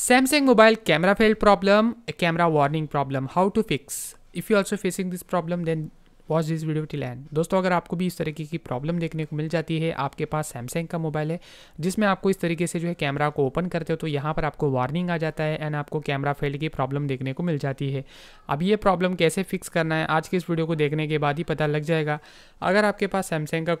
Samsung mobile camera failed problem, a camera warning problem, how to fix. If you also facing this problem then watch this video till end दोस्तों अगर आपको भी इस तरीके की problem देखने को मिल जाती है आपके पास सैमसंग का मोबाइल है जिसमें आपको इस तरीके से जो है कैमरा को ओपन करते हो तो यहाँ पर आपको वार्निंग आ जाता है एंड आपको कैमरा फेल्ड की प्रॉब्लम देखने को मिल जाती है अब ये प्रॉब्लम कैसे फिक्स करना है आज के इस वीडियो को देखने के बाद ही पता लग जाएगा अगर आपके पास सैमसंग का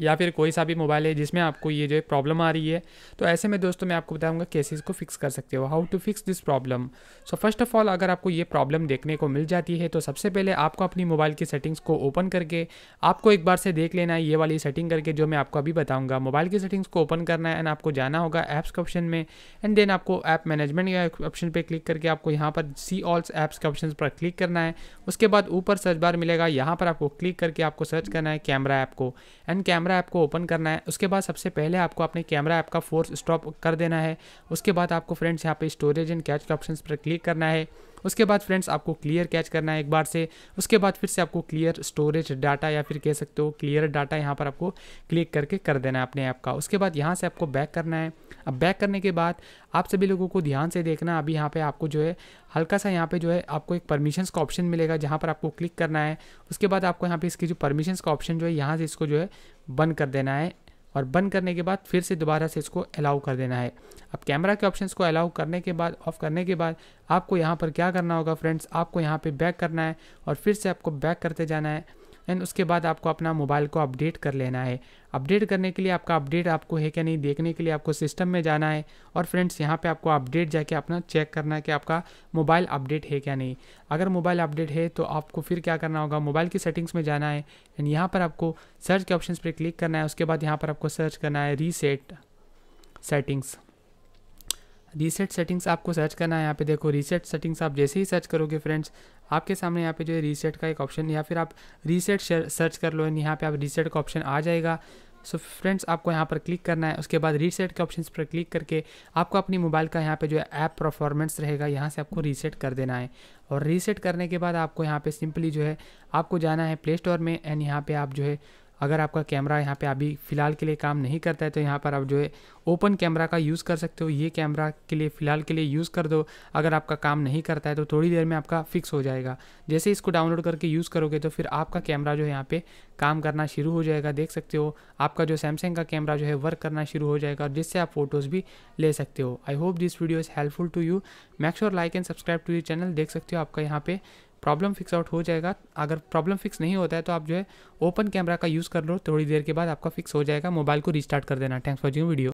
या फिर कोई सा भी मोबाइल है जिसमें आपको ये जो है प्रॉब्लम आ रही है तो ऐसे में दोस्तों मैं आपको बताऊंगा कैसे इसको फिक्स कर सकते हो how to fix this problem so first of all अगर आपको ये प्रॉब्लम देखने को मिल जाती है तो सबसे पहले आपको अपनी मोबाइल की सेटिंग्स को ओपन करके आपको एक बार से देख लेना है ये वाली सेटिंग करके जो मैं आपको अभी बताऊँगा मोबाइल की सेटिंग्स को ओपन करना है एंड आपको जाना होगा ऐप्स के ऑप्शन में एंड देन आपको ऐप मैनेजमेंट ऑप्शन पर क्लिक करके आपको यहाँ पर सी ऑल्स ऐप्स के ऑप्शन पर क्लिक करना है उसके बाद ऊपर सर्च बार मिलेगा यहाँ पर आपको क्लिक करके आपको सर्च करना है कैमरा ऐप को एंड कैमरा कैमरा ऐप को ओपन करना है उसके बाद सबसे पहले आपको अपने कैमरा ऐप का फोर्स स्टॉप कर देना है उसके बाद आपको फ्रेंड्स यहाँ पे स्टोरेज एंड कैच के ऑप्शन पर क्लिक करना है उसके बाद फ्रेंड्स आपको क्लियर कैच करना है एक बार से उसके बाद फिर से आपको क्लियर स्टोरेज डाटा या फिर कह सकते हो क्लियर डाटा यहाँ पर आपको क्लिक करके कर देना है अपने ऐप का उसके बाद यहाँ से आपको बैक करना है अब बैक करने के बाद आप सभी लोगों को ध्यान से देखना अभी यहाँ पर आपको जो है हल्का सा यहाँ पे जो है आपको एक परमिशंस का ऑप्शन मिलेगा जहाँ पर आपको क्लिक करना है उसके बाद आपको यहाँ पे इसकी जो परमिशंस का ऑप्शन जो है यहाँ से इसको जो है बंद कर देना है और बंद करने के बाद फिर से दोबारा से इसको अलाउ कर देना है अब कैमरा के ऑप्शंस को अलाउ करने के बाद ऑफ करने के बाद आपको यहाँ पर क्या करना होगा फ्रेंड्स आपको यहाँ पे बैक करना है और फिर से आपको बैक करते जाना है एंड उसके बाद आपको अपना मोबाइल को अपडेट कर लेना है अपडेट करने के लिए आपका अपडेट आपको है क्या नहीं देखने के लिए आपको सिस्टम में जाना है और फ्रेंड्स यहाँ पे आपको अपडेट जाके अपना चेक करना है कि आपका मोबाइल अपडेट है क्या नहीं अगर मोबाइल अपडेट है तो आपको फिर क्या करना होगा मोबाइल की सेटिंग्स में जाना है एंड यहाँ पर आपको सर्च के ऑप्शन पर क्लिक करना है उसके बाद यहाँ पर आपको सर्च करना है रीसेट सेटिंग्स रीसेट सेटिंग्स आपको सर्च करना है यहाँ पे देखो रीसेट सेटिंग्स आप जैसे ही सर्च करोगे फ्रेंड्स आपके सामने यहाँ पे जो है रीसेट का एक ऑप्शन या फिर आप रीसेट सर्च कर लो यहाँ पे आप रीसेट का ऑप्शन आ जाएगा सो so फ्रेंड्स आपको यहाँ पर क्लिक करना है उसके बाद रीसेट के ऑप्शन पर क्लिक करके आपको अपनी मोबाइल का यहाँ पे जो है ऐप परफॉर्मेंस रहेगा यहाँ से आपको रीसेट कर देना है और रीसेट करने के बाद आपको यहाँ पे सिंपली जो है आपको जाना है प्ले स्टोर में एंड यहाँ पे आप जो है अगर आपका कैमरा यहाँ पे अभी फ़िलहाल के लिए काम नहीं करता है तो यहाँ पर आप जो है ओपन कैमरा का यूज़ कर सकते हो ये कैमरा के लिए फ़िलहाल के लिए यूज़ कर दो अगर आपका काम नहीं करता है तो थोड़ी देर में आपका फिक्स हो जाएगा जैसे इसको डाउनलोड करके यूज़ करोगे तो फिर आपका कैमरा जो है यहाँ पर काम करना शुरू हो जाएगा देख सकते हो आपका जो सैमसंग का कैमरा जो है वर्क करना शुरू हो जाएगा और जिससे आप फोटोज़ भी ले सकते हो I hope this video is helpful to you max और like and subscribe to you channel देख सकते हो आपका यहाँ पर प्रॉब्लम फिक्स आउट हो जाएगा अगर प्रॉब्लम फिक्स नहीं होता है तो आप जो है ओपन कैमरा का यूज़ कर लो थोड़ी देर के बाद आपका फिक्स हो जाएगा मोबाइल को रिस्टार्ट कर देना थैंक्स फॉर वॉचिंग वीडियो